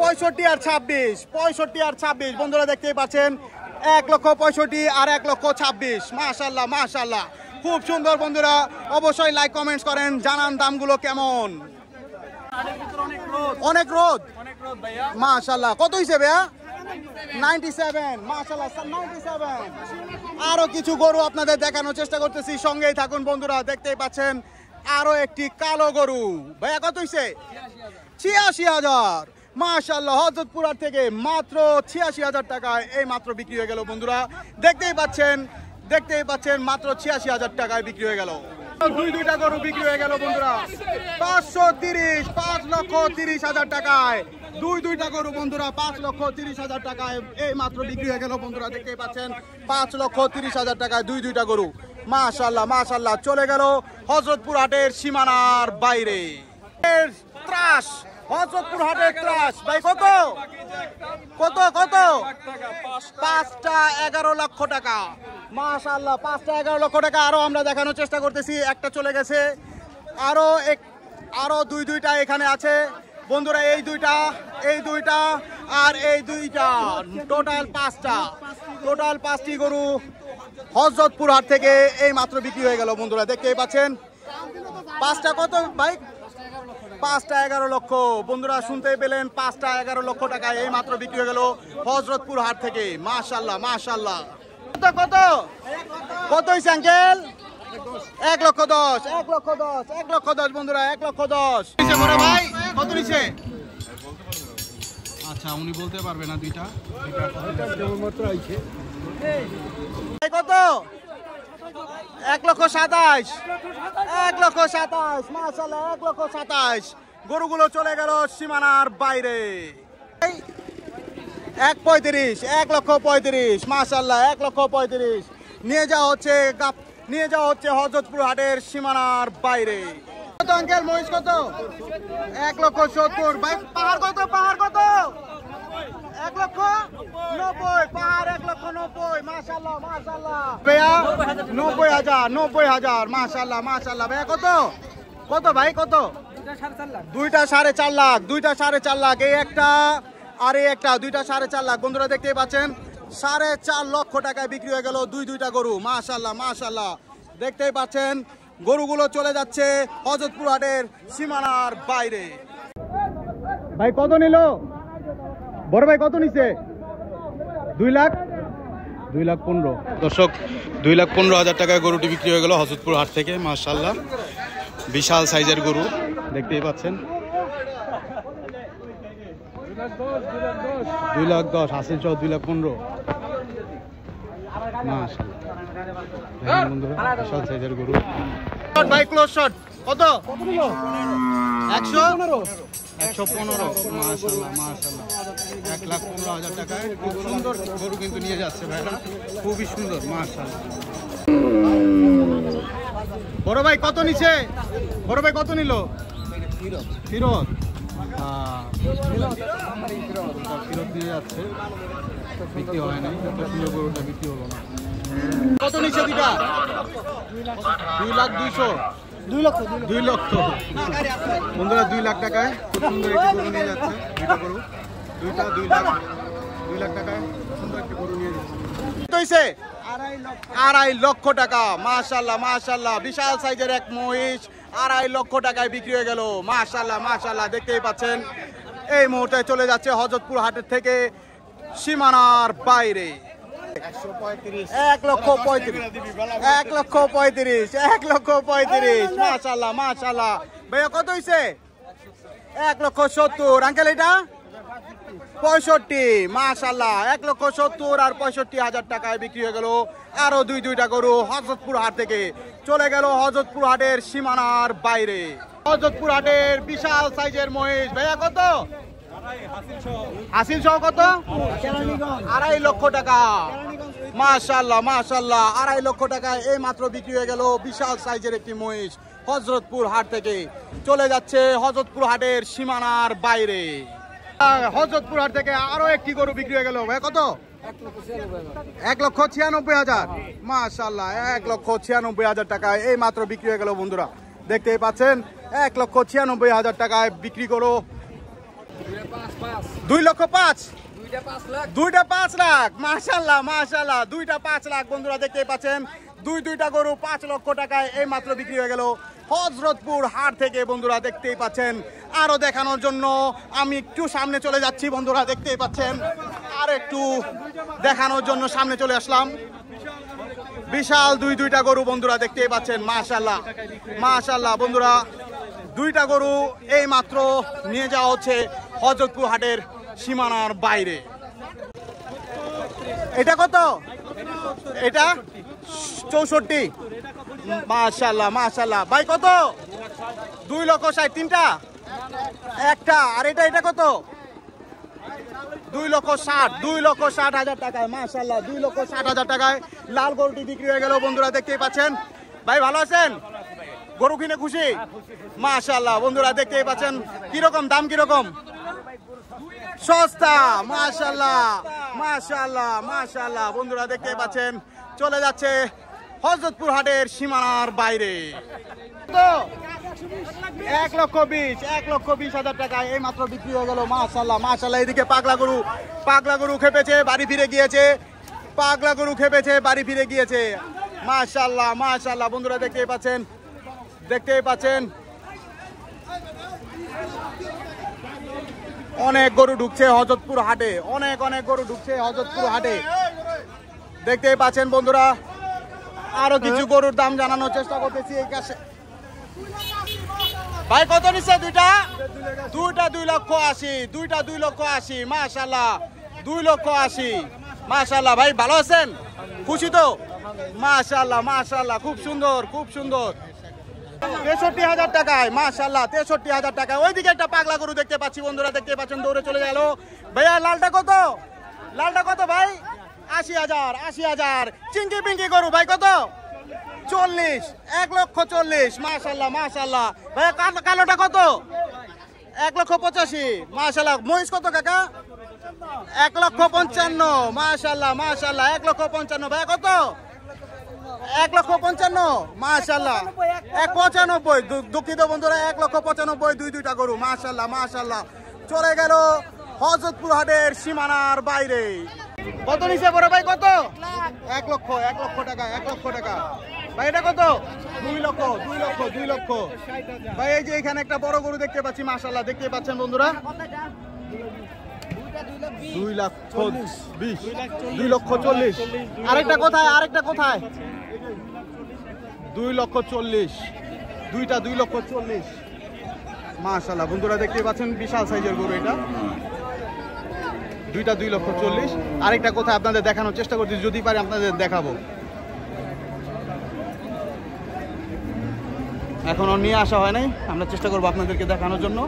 পঁয়ষট্টি আর ছাব্বিশ পঁয়ষট্টি আর ছাব্বিশ বন্ধুরা দেখতেই পাচ্ছেন এক লক্ষ পঁয়ষট্টি আর এক লক্ষ ছাব্বিশ মাশাল্লাহ মাশাল্লাহ খুব সুন্দর বন্ধুরা অবশ্যই লাইক কমেন্টস করেন জানান দামগুলো কেমন অনেক রোদ মাশাল্লাহ কত হিসেবে নাইনটি সেভেন সেভেন আরও কিছু গরু আপনাদের দেখানোর চেষ্টা করতেছি সঙ্গেই থাকুন বন্ধুরা দেখতেই পাচ্ছেন আরও একটি কালো গরু ভাইয়া কত হইছে ছিয়াশি হাজার মাশাল্লাহ হজরতপুরার থেকে মাত্র ছিয়াশি হাজার টাকায় এই মাত্র বিক্রি হয়ে গেল বন্ধুরা দেখতেই পাচ্ছেন দেখতেই পাচ্ছেন মাত্র ছিয়াশি হাজার টাকায় বিক্রি হয়ে গেল দুই দুইটা গরু বিক্রি হয়ে গেল বন্ধুরা পাঁচশো তিরিশ পাঁচ লক্ষ তিরিশ হাজার টাকায় দুই দুইটা গরু বন্ধুরা পাঁচ লক্ষ তিরিশ হাজার টাকায় এই মাত্র বিক্রি হয়ে গেল বন্ধুরা দেখতেই পাচ্ছেন পাঁচ লক্ষ তিরিশ হাজার টাকায় দুই দুইটা গরু মাশাল্লাহ মাশাল্লাহ চলে গেল হজরতপুর হাটের সীমানার বাইরে ত্রাস হজরতপুর হাটের ত্রাস ভাই কত কত কত পাঁচটা এগারো লক্ষ টাকা মাশাল্লাহ পাঁচটা এগারো লক্ষ টাকা আরও আমরা দেখানোর চেষ্টা করতেছি একটা চলে গেছে আরও এক আরও দুই দুইটা এখানে আছে বন্ধুরা এই দুইটা এই দুইটা আর এই দুইটা টোটাল পাঁচটা টোটাল পাঁচটি গরু হজরতপুর হাট থেকে এই মাত্র বিক্রি হয়ে গেল বন্ধুরা দেখতেই পাচ্ছেন পাঁচটা কত বাইক পাঁচটা এগারো লক্ষ বন্ধুরা শুনতে পেলেন পাঁচটা এগারো লক্ষ টাকা এই মাত্র বিক্রি হয়ে গেল হজরতপুর হাট থেকে মাশাল্লাহ মাশাল্লাহ কত কত কত হয়েছে আঙ্কেল এক লক্ষ দশ এক লক্ষ দশ এক লক্ষ দশ বন্ধুরা এক লক্ষ দশ ভাই কত নিচ্ছে আচ্ছা উনি বলতে পারবে না দুইটা কত এক লক্ষ সাতাশ এক লক্ষ সাতাশ মাসাল এক লক্ষ সাতাশ গরুগুলো চলে গেল সীমানার বাইরে এক পঁয়ত্রিশ এক লক্ষ পঁয়ত্রিশ মাসাল্লাহ এক লক্ষ পঁয়ত্রিশ নিয়ে যাওয়া হচ্ছে নিয়ে যাওয়া হচ্ছে হজরতপুর হাটের সীমানার বাইরে কত অঙ্কের মহিষ কত এক লক্ষ সত্তর পাহাড় কত পাহাড় কত এক লক্ষ নব্বই পাহাড় এক লক্ষ নব্বই মাসাল্লাহ মাসাল্লাহ ভাইয়া নব্বই হাজার নব্বই হাজার মাসাল্লাহ মাসাল্লাহ ভাইয়া কত কত ভাই কত দুইটা সাড়ে চার লাখ দুইটা সাড়ে চার লাখ এই একটা আর এই একটা দুইটা সাড়ে চার লাখ বন্ধুরা দেখতেই পাচ্ছেন সাড়ে চার লক্ষ টাকায় বিক্রি হয়ে গেল দুই দুইটা গরু মাশাল্লাহ মাশাল্লাহ দেখতেই পাচ্ছেন গরুগুলো চলে যাচ্ছে হজরতপুর হাটের সীমানার বাইরে ভাই কত নিল বড় ভাই কত নিছে দুই লাখ দুই লাখ পনেরো দর্শক দুই লাখ পনেরো হাজার টাকায় গরুটি বিক্রি হয়ে গেল হজরতপুর হাট থেকে মার্শাল্লাহ বিশাল সাইজের গরু দেখতেই পাচ্ছেন দুই লাখ দশ হাসিল সহ দুই লাখ পনেরো হ্যাঁ, গরু শট কত একশো একশো পনেরো মাশাল্লাহ মাশাল্লাহ এক লাখ পনেরো হাজার টাকায় খুব সুন্দর গরু কিন্তু নিয়ে যাচ্ছে ভাইরা খুবই সুন্দর মাশাল্লাহ বড় ভাই কত নিচ্ছে বড় ভাই কত নিল ফিরত ফিরত নিয়ে যাচ্ছে বিক্রি হয় নাই এত সুন্দর গরুটা বিক্রি হলো না কত নিচ্ছে দুটা দুই লাখ দুইশো দুই লক্ষ দুই লক্ষ বন্ধুরা দুই লাখ টাকায় খুব সুন্দর একটি গরু নিয়ে যাচ্ছে দুইটা গরু দুইটা দুই লাখ দুই লাখ টাকায় সুন্দর একটি গরু নিয়ে যাচ্ছে আড়াই লক্ষ টাকা মাশাল্লাহ মাশাল্লাহ বিশাল সাইজের এক মহিষ আড়াই লক্ষ টাকায় বিক্রি হয়ে গেল মাশাল্লাহ মাশাল্লাহ দেখতেই পাচ্ছেন এই মুহূর্তে চলে যাচ্ছে হজরতপুর হাটের থেকে সীমানার বাইরে এক লক্ষ পঁয়ত্রিশ এক লক্ষ পঁয়ত্রিশ কত সত্তর আঙ্কেল পঁয়ষট্টি এক লক্ষ সত্তর আর পঁয়ষট্টি হাজার টাকায় বিক্রি হয়ে গেল আরো দুই দুইটা গরু হজরতপুর হাট থেকে চলে গেল হজরতপুর হাটের সীমানার বাইরে হজরতপুর হাটের বিশাল সাইজের মহিষ ভাইয়া কত হাসিল সহ কত আড়াই লক্ষ টাকা মাশাল্লাহ মাশাল্লাহ আড়াই লক্ষ টাকায় এই মাত্র বিক্রি হয়ে গেল বিশাল সাইজের একটি মহিষ হজরতপুর হাট থেকে চলে যাচ্ছে হজরতপুর হাটের সীমানার বাইরে হজরতপুর হাট থেকে আরো একটি গরু বিক্রি হয়ে গেল ভাই কত এক লক্ষ ছিয়ানব্বই হাজার মাশাল্লাহ এক লক্ষ ছিয়ানব্বই হাজার টাকায় এই মাত্র বিক্রি হয়ে গেল বন্ধুরা দেখতেই পাচ্ছেন এক লক্ষ ছিয়ানব্বই হাজার টাকায় বিক্রি করো দুই লক্ষ পাঁচ দুইটা পাঁচ লাখ মাশাল্লাহ মাশাল্লাহ দুইটা পাঁচ লাখ বন্ধুরা দেখতে পাচ্ছেন দুই দুইটা গরু পাঁচ লক্ষ টাকায় এই মাত্র বিক্রি হয়ে গেল হজরতপুর হাট থেকে বন্ধুরা দেখতেই পাচ্ছেন আরও দেখানোর জন্য আমি একটু সামনে চলে যাচ্ছি বন্ধুরা দেখতেই পাচ্ছেন আর একটু দেখানোর জন্য সামনে চলে আসলাম বিশাল দুই দুইটা গরু বন্ধুরা দেখতেই পাচ্ছেন মাশাল্লাহ মাশাল্লাহ বন্ধুরা দুইটা গরু এই মাত্র নিয়ে যাওয়া হচ্ছে হজরতপুর হাটের সীমানার বাইরে এটা কত এটা চৌষট্টি মাশাল্লাহ মাশাল্লাহ ভাই কত দুই লক্ষ ষাট তিনটা একটা আর এটা এটা কত দুই লক্ষ ষাট দুই লক্ষ ষাট হাজার টাকায় মাশাল্লাহ দুই লক্ষ ষাট হাজার টাকায় লাল গোলটি বিক্রি হয়ে গেল বন্ধুরা দেখতেই পাচ্ছেন ভাই ভালো আছেন গরু কিনে খুশি মাশাল্লাহ বন্ধুরা দেখতে পাচ্ছেন কিরকম দাম কিরকম সস্তা মাশাল্লাহ মাশাল্লাহ মাশাল্লাহ বন্ধুরা দেখতে পাচ্ছেন চলে যাচ্ছে হজরতপুর হাটের সীমানার বাইরে এক লক্ষ বিশ এক লক্ষ বিশ হাজার টাকা এই মাত্র বিক্রি হয়ে গেল মাশাল্লাহ মাশাল্লাহ এদিকে পাগলা গরু পাগলা গরু খেপেছে বাড়ি ফিরে গিয়েছে পাগলা গরু খেপেছে বাড়ি ফিরে গিয়েছে মাশাল্লাহ মাশাল্লাহ বন্ধুরা দেখতে পাচ্ছেন দেখতেই পাচ্ছেন অনেক গরু ঢুকছে হজরতপুর হাটে অনেক অনেক গরু ঢুকছে হজরতপুর হাটে দেখতেই পাচ্ছেন বন্ধুরা আরো কিছু গরুর দাম জানানোর চেষ্টা করতেছি এই কাছে ভাই কত নিচ্ছে দুইটা দুইটা দুই লক্ষ আশি দুইটা দুই লক্ষ আশি মাশাল্লাহ দুই লক্ষ আশি মাশাল্লাহ ভাই ভালো আছেন খুশি তো মাশাল্লাহ মাশাল্লাহ খুব সুন্দর খুব সুন্দর তেষট্টি হাজার টাকায় মাশাল্লাহ তেষট্টি হাজার টাকা ওইদিকে একটা পাগলা গরু দেখতে পাচ্ছি বন্ধুরা দেখতে পাচ্ছেন দৌড়ে চলে গেল ভাইয়া লালটা কত লালটা কত ভাই আশি হাজার আশি হাজার চিঙ্কি পিঙ্কি গরু ভাই কত চল্লিশ এক লক্ষ চল্লিশ মাশাল্লাহ মাশাল্লাহ ভাইয়া কালোটা কত এক লক্ষ পঁচাশি মাশাল্লাহ মহিষ কত কাকা এক লক্ষ পঞ্চান্ন মাশাল্লাহ মাশাল্লাহ এক লক্ষ পঞ্চান্ন ভাইয়া কত এক লক্ষ পঞ্চান্ন মাশাল্লাহ এক পঁচানব্বই দুঃখিত বন্ধুরা এক লক্ষ পঁচানব্বই দুই দুইটা গরু মাশাল্লাহ মাশাল্লাহ চলে গেল হজরতপুর হাটের সীমানার বাইরে কত নিচে বড় ভাই কত এক লক্ষ এক লক্ষ টাকা এক লক্ষ টাকা ভাই এটা কত দুই লক্ষ দুই লক্ষ দুই লক্ষ ভাই এই যে এখানে একটা বড় গরু দেখতে পাচ্ছি মাশাল্লাহ দেখতে পাচ্ছেন বন্ধুরা দুই লক্ষ বিশ দুই লক্ষ চল্লিশ আরেকটা কোথায় আরেকটা কোথায় দুই লক্ষ চল্লিশ দুইটা দুই লক্ষ চল্লিশ মাশাল্লাহ বন্ধুরা দেখতে পাচ্ছেন বিশাল সাইজের গরু এটা দুইটা দুই লক্ষ চল্লিশ আরেকটা কথা আপনাদের দেখানোর চেষ্টা করছি যদি পারি আপনাদের দেখাবো এখনও নিয়ে আসা হয় নাই আমরা চেষ্টা করবো আপনাদেরকে দেখানোর জন্য